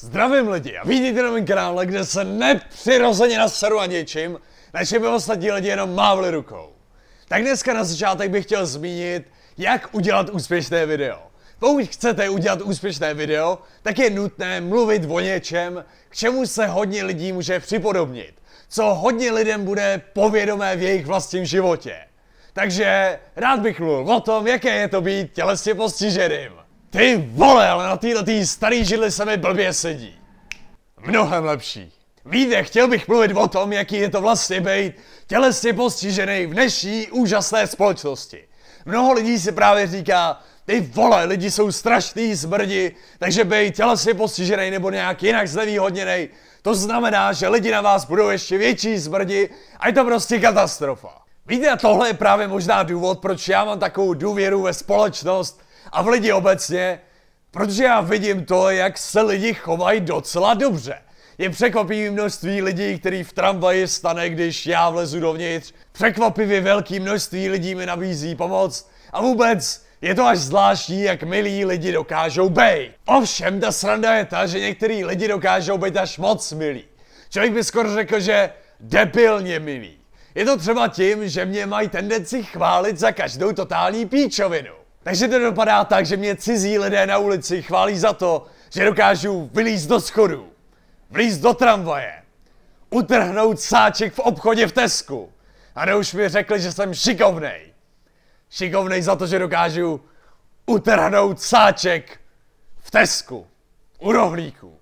Zdravím lidi a vidíte na mém kanále, kde se nepřirozeně naseru a něčím, na čem by ostatní lidi jenom mávli rukou. Tak dneska na začátek bych chtěl zmínit, jak udělat úspěšné video. Pokud chcete udělat úspěšné video, tak je nutné mluvit o něčem, k čemu se hodně lidí může připodobnit, co hodně lidem bude povědomé v jejich vlastním životě. Takže rád bych mluvil o tom, jaké je to být tělesně postiženým. Ty vole, ale na této tý starý židli se mi blbě sedí. Mnohem lepší. Víte, chtěl bych mluvit o tom, jaký je to vlastně být tělesně postižený v dnešní úžasné společnosti. Mnoho lidí si právě říká, ty vole, lidi jsou strašný zbrdi, takže bej tělesně postižený nebo nějak jinak znevýhodněný. To znamená, že lidi na vás budou ještě větší zbrdi a je to prostě katastrofa. Víte, a tohle je právě možná důvod, proč já mám takovou důvěru ve společnost, a v lidi obecně, protože já vidím to, jak se lidi chovají docela dobře. Je překvapivý množství lidí, který v tramvaji stane, když já vlezu dovnitř. Překvapivě velký množství lidí mi nabízí pomoc. A vůbec je to až zvláštní, jak milí lidi dokážou být. Ovšem, ta sranda je ta, že některý lidi dokážou být až moc milí. Člověk by skoro řekl, že debilně milí. Je to třeba tím, že mě mají tendenci chválit za každou totální píčovinu. Takže to dopadá tak, že mě cizí lidé na ulici chválí za to, že dokážu vylízt do schodu, vlízt do tramvaje, utrhnout sáček v obchodě v Tesku. A ne už mi řekli, že jsem šikovnej. Šikovnej za to, že dokážu utrhnout sáček v Tesku, u rohlíku.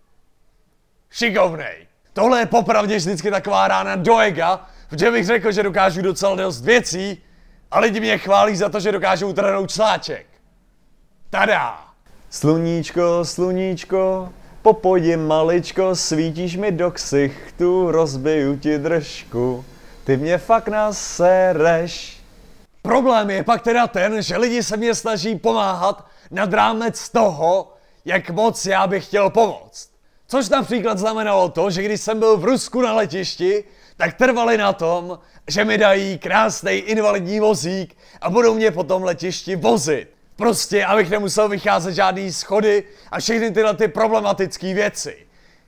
Šikovnej. Tohle je popravdě vždycky taková rána do ega, protože bych řekl, že dokážu docela dost věcí, a lidi mě chválí za to, že dokážou utrhnout sláček. Tada! Sluníčko, sluníčko, popojdi maličko, svítíš mi do ksichtu, rozbiju ti držku. Ty mě fakt nasereš. Problém je pak teda ten, že lidi se mě snaží pomáhat nad rámec toho, jak moc já bych chtěl pomoct. Což například znamenalo to, že když jsem byl v Rusku na letišti, tak trvali na tom, že mi dají krásný invalidní vozík a budou mě po tom letišti vozit. Prostě, abych nemusel vycházet žádný schody a všechny tyhle ty problematické věci.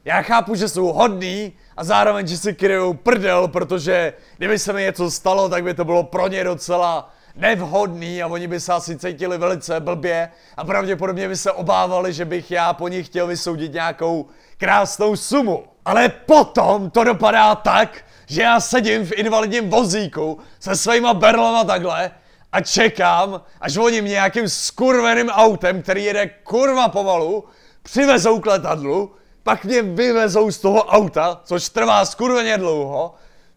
Já chápu, že jsou hodný a zároveň, že si kryjou prdel, protože kdyby se mi něco stalo, tak by to bylo pro ně docela nevhodný a oni by se asi cítili velice blbě a pravděpodobně by se obávali, že bych já po nich chtěl vysoudit nějakou krásnou sumu. Ale potom to dopadá tak, že já sedím v invalidním vozíku se svýma berlama takhle a čekám, až oni mě nějakým skurveným autem, který jede kurva pomalu, přivezou k letadlu, pak mě vyvezou z toho auta, což trvá skurveně dlouho,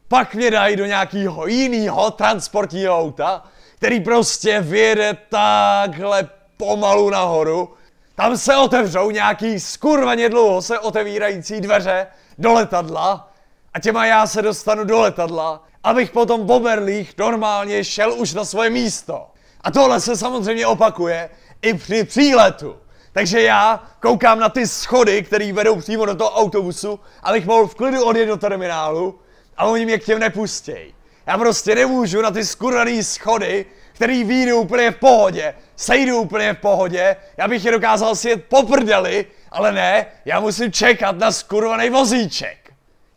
pak mě dají do nějakého jiného transportního auta, který prostě vyjede takhle pomalu nahoru. Tam se otevřou nějaký skurveně dlouho se otevírající dveře do letadla a těma já se dostanu do letadla, abych potom v Oberlích normálně šel už na svoje místo. A tohle se samozřejmě opakuje i při příletu. Takže já koukám na ty schody, které vedou přímo do toho autobusu, abych mohl v klidu odjet do terminálu a oni mě k těm nepustějí. Já prostě nemůžu na ty skurvený schody, který výjdu úplně v pohodě, sejdu úplně v pohodě, já bych je dokázal si po prdeli, ale ne, já musím čekat na skurvaný vozíček.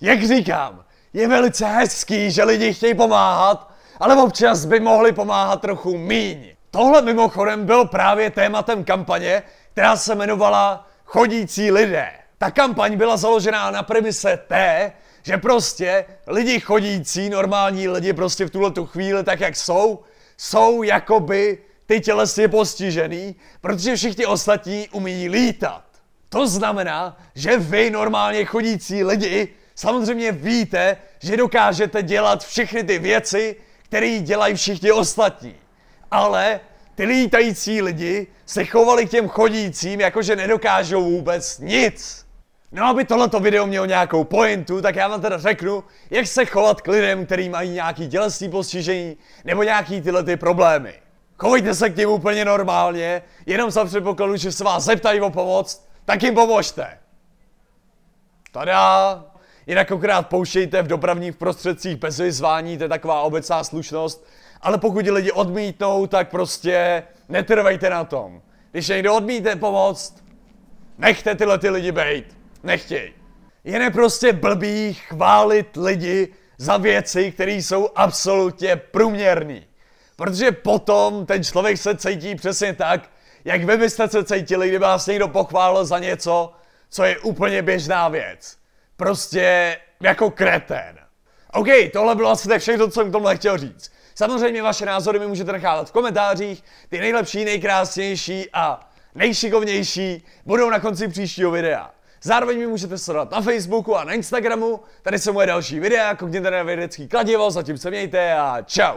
Jak říkám, je velice hezký, že lidi chtějí pomáhat, ale občas by mohli pomáhat trochu míň. Tohle mimochodem byl právě tématem kampaně, která se jmenovala Chodící lidé. Ta kampaň byla založená na premise té, že prostě lidi chodící, normální lidi prostě v tuhle tu chvíli tak, jak jsou, jsou jakoby ty tělesně postižený, protože všichni ostatní umí lítat. To znamená, že vy normálně chodící lidi samozřejmě víte, že dokážete dělat všechny ty věci, které dělají všichni ostatní. Ale ty lítající lidi se chovali k těm chodícím, jakože nedokážou vůbec nic. No aby tohleto video mělo nějakou pointu, tak já vám teda řeknu, jak se chovat k lidem, který mají nějaký tělesný postižení nebo nějaký tyhle ty problémy. Chovejte se k ním úplně normálně, jenom za předpokladu, že se vás zeptají o pomoc, tak jim pomožte. Tada! Jinak okrát pouštějte v dopravních prostředcích bez vyzvání, to je taková obecná slušnost. Ale pokud lidi odmítnou, tak prostě netrvejte na tom. Když někdo odmítne pomoct, nechte tyhle ty lidi bejt. Nechtěj. Je prostě blbý chválit lidi za věci, které jsou absolutně průměrné. Protože potom ten člověk se cítí přesně tak, jak vy byste se cítili, kdyby vás někdo pochválil za něco, co je úplně běžná věc prostě jako kretén. OK, tohle bylo asi tak všechno, co jsem k tomu chtěl říct. Samozřejmě vaše názory mi můžete nechávat v komentářích, ty nejlepší, nejkrásnější a nejšikovnější budou na konci příštího videa. Zároveň mi můžete sledovat na Facebooku a na Instagramu, tady jsou moje další videa, koukněte na vědecký kladivo, zatím se mějte a čau!